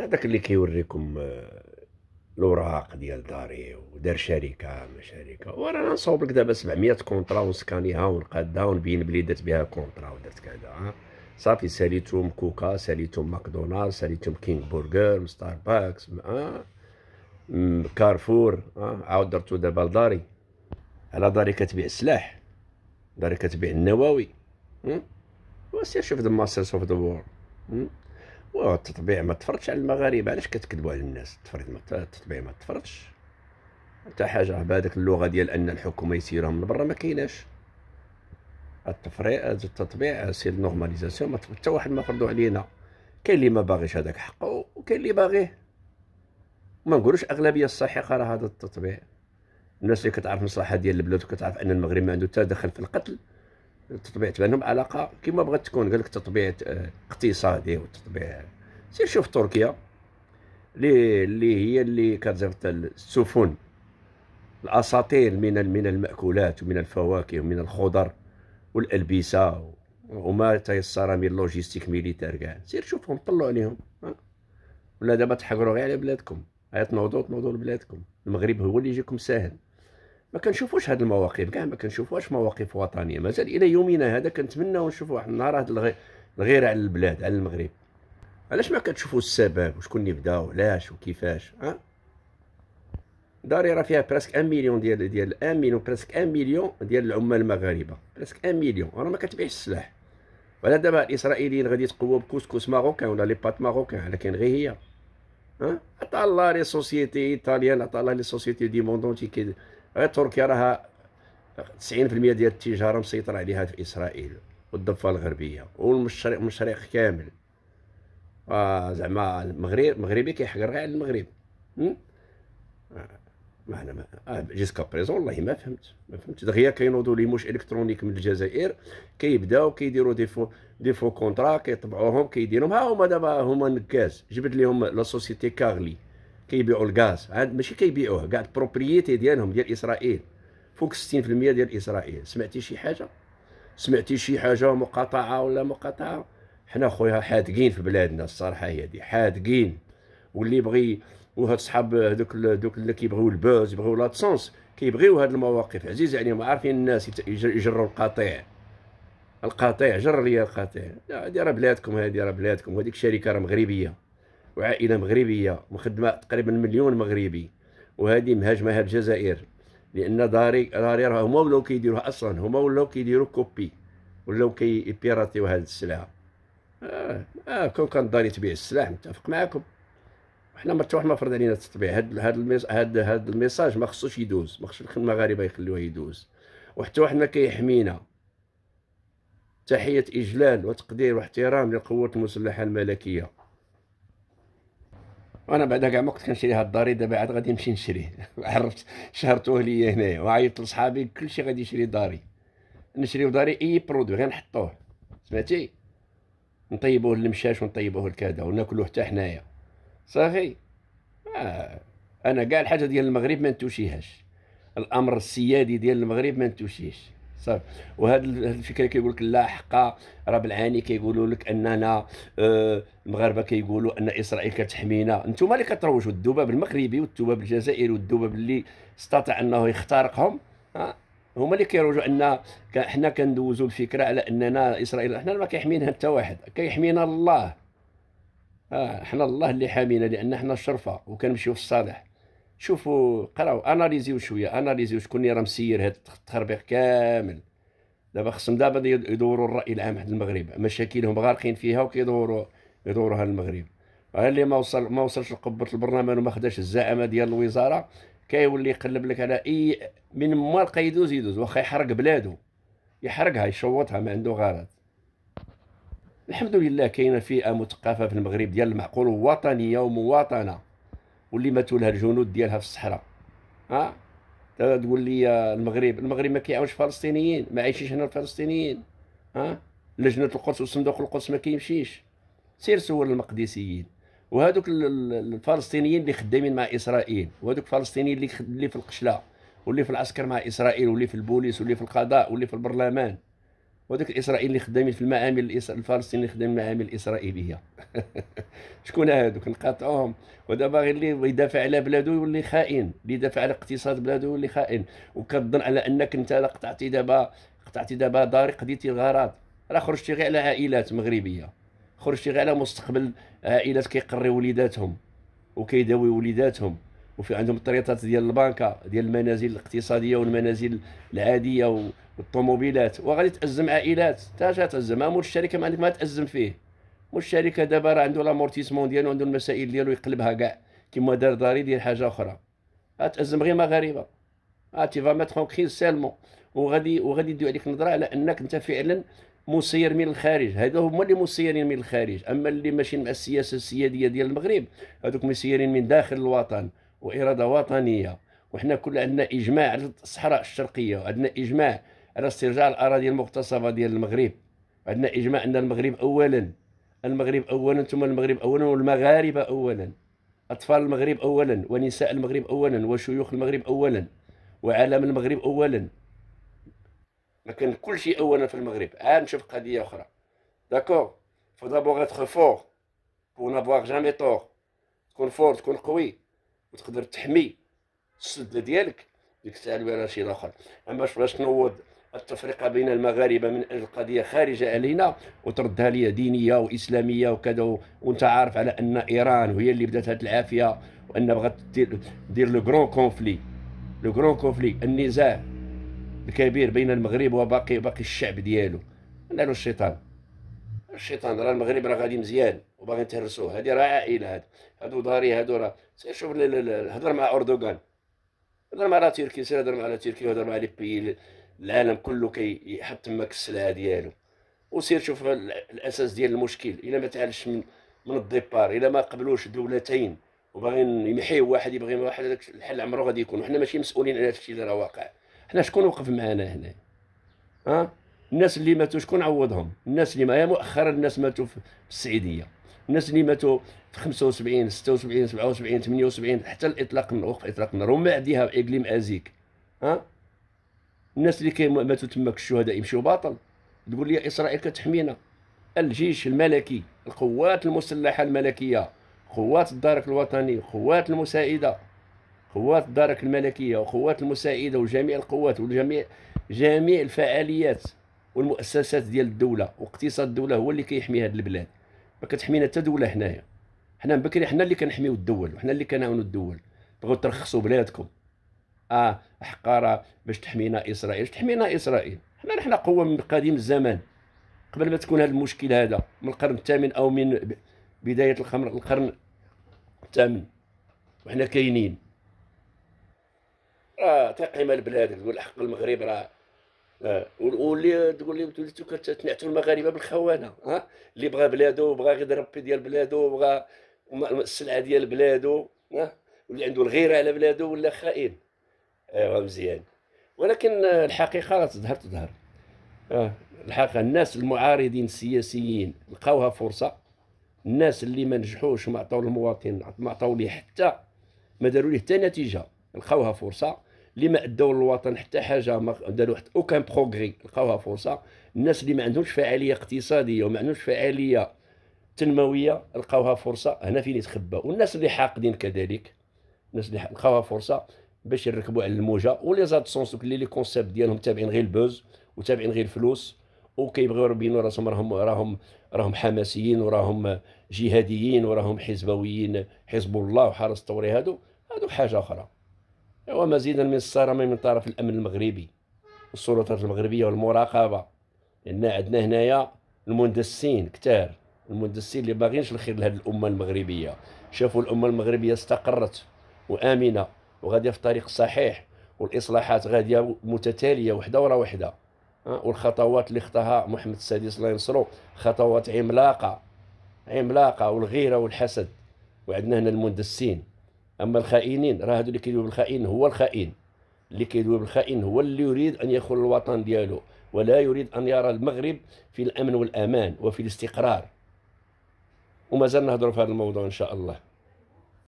هذاك اللي كيوريكم آه، الاوراق ديال داري ودار شركه ما شركه وانا نصاوب لك دابا 700 كونطرا ونسكانيها ونقادها ونبين بلي درت بها كونطرا ودرت كذا صافي ساليتهم كوكا ساليتهم ماكدونالد ساليتهم كينغ برجر ستارباكس آه. كارفور آه. عاود درتو دابا لداري على داري كتبيع السلاح داري كتبيع النواوي وسير شوف ذا ماسترز اوف ذا والتطبيع ما تفرضش على المغاربه علاش كتكذبوا على الناس التطبيع ما تفرضش حتى حاجه بهذيك اللغه ديال ان الحكومه يسيرها من برا ما كايناش التفريع التطبيع سي النورماليزاسيون ما حتى واحد ما فرضوا علينا كاين اللي ما باغيش هذاك حقه وكاين اللي باغيه ما نقولوش اغلبيه الصحيحه راه هذا التطبيع الناس اللي كتعرف المصلحه ديال البلاد وكتعرف ان المغرب ما عنده حتى دخل في القتل التطبيع تبانهم علاقه كما بغات تكون قال لك تطبيع آه، اقتصادي وتطبيع سير شوف تركيا اللي اللي هي اللي كتزرت السفن الاساطير من من الماكولات ومن الفواكه ومن الخضر والالبسه وما تيسر من لوجيستيك ميليتير كاع سير شوفهم طلعوا عليهم ولا دابا تحقروا غير على بلادكم عيط نوضوا تنوضوا لبلادكم المغرب هو اللي يجيكم ساهل ما كنشوفوش هاد المواقف كاع ما كنشوفوهاش مواقف وطنيه مازال الى يومنا هذا كنتمناو نشوفو واحد النهار هاد الغيره على البلاد على المغرب علاش ما كتشوفوا السبب وشكون اللي بدا وعلاش وكيفاش ها داري راه فيها برسك 1 مليون ديال ديال 1 مليون برسك 1 مليون ديال العمال المغاربه برسك 1 مليون راه ما كتبيعش السلاح ولا دابا الاسرائيليين غادي يتقوا بكوسكوس ماروكان ولا لي بات ماروكان لكن غير هي عطا الله لي سوسيتي ايطاليان عطا الله لي سوسيتي دي موند كي غير تركيا راها 90% ديال التجاره مسيطره عليها في اسرائيل والضفه الغربيه والمشرق المشرق كامل آه زعما المغرب مغربي كيحقر غير على المغرب ما انا ما اه جيسكا بريزون والله ما فهمت ما فهمت دغيا كينوضوا لي موش الكترونيك من الجزائر كيبداو كيديروا دي فو دي فو كونترا كيطبعوهم كيديرهم ها هما دابا هما نكاز جبت لهم لا سوسيتي كارلي كيبيعوا الغاز عاد ماشي كيبيعوه كاع البروبريتي ديالهم ديال اسرائيل فوق 60% ديال اسرائيل سمعتي شي حاجه سمعتي شي حاجه مقاطعه ولا مقاطعه حنا خويا حادقين في بلادنا الصراحه هي دي حادقين واللي بغي وهاد صحاب هذوك دوك اللي كيبغيو البوز يبغيو لاتسونس كيبغيو هاد المواقف عزيز عليهم يعني عارفين الناس يجروا القطيع القطيع جر ليا القطيع هادي راه بلادكم هادي راه بلادكم وهاديك الشركه راه مغربيه وعائله مغربيه مخدمه تقريبا مليون مغربي وهادي مهاجمه الجزائر لان داري داري راه هما ولاو كيديروها اصلا هما ولاو كيديروا كوبي ولاو كيبيراتيو هاد السلعه اه, آه كون كان داري تبيع السلاح متفق معاكم حنا ما فرض علينا التطبيع هاد هاد هاد هاد الميساج ما خصوش يدوز ما خصوش المغاربه يخلوه يدوز وحتى ما كيحمينا تحيه اجلال وتقدير واحترام للقوات المسلحه الملكيه وانا بعدا كاع ما كنت كنشري هاد الداري دابا عاد غادي نمشي نشريه عرفت شهرتوه ليا هنايا وعيطت لصحابي كلشي غادي يشري داري نشريو داري اي برودوي غير نحطوه سمعتي نطيبوه للمشاش ونطيبوه الكذا وناكلوه حتى حنايا صافي آه. انا كاع الحاجه ديال المغرب ما نتوشيهاش الامر السيادي ديال المغرب ما نتوشيهش صافي وهذه الفكره كيقول لك لا حقا راه بالعاني كيقولوا لك اننا آه المغاربه كيقولوا ان اسرائيل كتحمينا انتم اللي كتروجوا الذباب المغربي والذباب الجزائري والذباب اللي استطاع انه يخترقهم آه هما اللي كيروجوا ان حنا كندوزوا الفكره على اننا اسرائيل حنا ما كيحمينا حتى واحد كيحمينا الله آه حنا الله اللي حامينا لان حنا الشرفه وكنمشيو في الصالح شوفوا قراو اناليزيو شويه اناليزيو شكون اللي راه مسير هاد التخربيق كامل دابا خصهم دابا يدوروا الراي العام حد المغرب مشاكلهم غارقين فيها وكيدوروا يدوروها المغرب اللي ما وصل ما وصلش لقبه البرلمان وما خداش الزعامه ديال الوزاره كيولي يقلب لك على اي من ما يدوز يدوز واخا يحرق بلادو يحرقها يشوطها ما عنده غرض الحمد لله كاينه فئه مثقفه في المغرب ديال المعقول وطنيه ومواطنه واللي لها الجنود ديالها في الصحراء ها أه؟ تقول لي المغرب المغرب ما كيعاونش الفلسطينيين ما عايشينش هنا الفلسطينيين ها أه؟ لجنه القدس وصندوق القدس ما كيمشيش سير سول المقدسيين وهذوك الفلسطينيين اللي خدامين مع اسرائيل وهذوك الفلسطينيين اللي اللي في القشله واللي في العسكر مع اسرائيل واللي في البوليس واللي في القضاء واللي في البرلمان وذاك الاسرائيلي اللي خدامين في المعامل الفلسطيني اللي خدام المعامل الاسرائيليه شكون هادوك نقاطعوهم ودابا غير اللي يدافع على بلاده يولي خائن اللي يدافع على اقتصاد بلاده يولي خائن وكتظن على انك انت قطعتي دابا قطعتي دابا داري قديتي الغرض راه خرجتي غير على عائلات مغربيه خرجتي غير على مستقبل عائلات كيقريو وليداتهم وكيداوي وليداتهم وفي عندهم الطريطات ديال البنكه ديال المنازل الاقتصاديه والمنازل العاديه و الطوموبيلات وغادي تأزم عائلات حتى تأزم امور الشركه ما عندك ما تأزم فيه الشركه دابا راه عنده لامورتيسمون ديالو عنده المسائل ديالو يقلبها كاع كيما دار داري ديال حاجه اخرى تازم غير مغاربه تي فا كريز سالمون وغادي وغادي يديو عليك نظره على انك انت فعلا مسير من الخارج هذا هما اللي مسيرين من الخارج اما اللي ماشيين مع السياسه السياديه ديال المغرب هذوك مسيرين من داخل الوطن واراده وطنيه وحنا كل عندنا اجماع على الصحراء الشرقيه وعندنا اجماع على استرجاع الاراضي المغتصبه ديال المغرب عندنا اجماع ان المغرب اولا المغرب اولا ثم المغرب اولا والمغاربه اولا اطفال المغرب اولا ونساء المغرب اولا وشيوخ المغرب اولا وعالم المغرب اولا ما كان كل شيء اولا في المغرب عاد نشوف قضيه اخرى داكور فو دابور اتخ فور بور نافوار جامي طور تكون فور تكون قوي وتقدر تحمي السده ديالك ديك الساعه الوراثي الاخر اما باش تنوض التفرقه بين المغاربه من اجل قضيه خارجه علينا وتردها لي دينيه واسلاميه وكذا وانت عارف على ان ايران وهي اللي بدات هذه العافيه وان بغات دير لو غران كونفلي لو غران كونفلي النزاع الكبير بين المغرب وباقي باقي الشعب ديالو له الشيطان الشيطان راه المغرب راه غادي مزيان وباغي تهرسوه هذه راه عائله هاد هادو داري هادو راه شوف هضر مع اردوغان هضر مع تركيا تركي سير هضر مع تركيا تركي مع لي بي العالم كله كيحط تماك السلعه ديالو وسير شوف الاساس ديال المشكل الا ما تعالش من من الديبار الا ما قبلوش دولتين وباغيين يمحيو واحد يبغي واحد هذاك الحل عمرو غادي يكون وحنا ماشي مسؤولين على هادشي اللي راه واقع حنا شكون وقف معنا هنا ها الناس اللي ماتوا شكون عوضهم الناس اللي ما مؤخرا الناس ماتوا في السعيديه الناس اللي ماتوا في 75 76 77 78 حتى الاطلاق من وقف اطلاق النار ومن بعدها اقليم ازيك ها الناس اللي ماتوا تماك الشهداء يمشيو باطل تقول لي اسرائيل كتحمينا الجيش الملكي القوات المسلحه الملكيه قوات الدرك الوطني قوات المساعده قوات الدرك الملكيه وقوات المساعده وجميع القوات وجميع جميع الفعاليات والمؤسسات ديال الدوله واقتصاد الدوله هو اللي كيحمي هذه البلاد ما كتحمينا حتى دوله حنايا حنا من بكري حنا اللي كنحميو الدول وحنا اللي كنعاونو الدول بغاو ترخصوا بلادكم اه حقاره باش تحمينا اسرائيل تحمينا اسرائيل حنا نحن قوه من قديم الزمان قبل ما تكون هذا المشكل هذا من القرن الثامن او من بدايه الخمر القرن الثامن وحنا كاينين راه تقيم البلاد تقول حق المغرب راه آه، واللي تقول لي وليتو كتنعتوا المغاربه بالخوانه ها اللي بغى بلادو وبغى غير ربي ديال بلادو وبغى السلعه ديال بلادو ها واللي عنده الغيره على بلادو ولا خائن ايوا مزيان ولكن آه، الحقيقه راه تظهر تظهر آه الحقيقه الناس المعارضين السياسيين لقاوها فرصه الناس اللي ما نجحوش ما عطاو المواطن ما عطاو ليه حتى ما داروا ليه حتى نتيجه لقاوها فرصه اللي ما اداو للوطن حتى حاجه ما داروا حتى اوكان بروغري لقاوها فرصه الناس اللي ما عندهمش فعاليه اقتصاديه وما عندهمش فعاليه تنمويه لقاوها فرصه هنا فين يتخبى والناس اللي حاقدين كذلك الناس اللي لقاوها فرصه باش يركبوا على الموجه ولي سونس دوك اللي لي كونسيبت ديالهم تابعين غير البوز وتابعين غير الفلوس وكيبغيو يبينوا راسهم راهم راهم راهم حماسيين وراهم جهاديين وراهم حزبويين حزب الله وحرس الثوري هادو هادو حاجه اخرى ومزيدا من الصرامه من طرف الامن المغربي والسلطات المغربيه والمراقبه لان عندنا هنايا المندسين كتار المندسين اللي باغينش الخير لهذه الامه المغربيه شافوا الامه المغربيه استقرت وامنه وغاديه في الطريق الصحيح والاصلاحات غاديه متتاليه وحده ورا وحده والخطوات اللي خطاها محمد السادس الله ينصرو خطوات عملاقه عملاقه والغيره والحسد وعندنا هنا المندسين اما الخائنين راه هادو اللي كيدوي بالخائن هو الخائن اللي كيدوي بالخائن هو اللي يريد ان يخل الوطن ديالو ولا يريد ان يرى المغرب في الامن والامان وفي الاستقرار ومازال نهضروا في هذا الموضوع ان شاء الله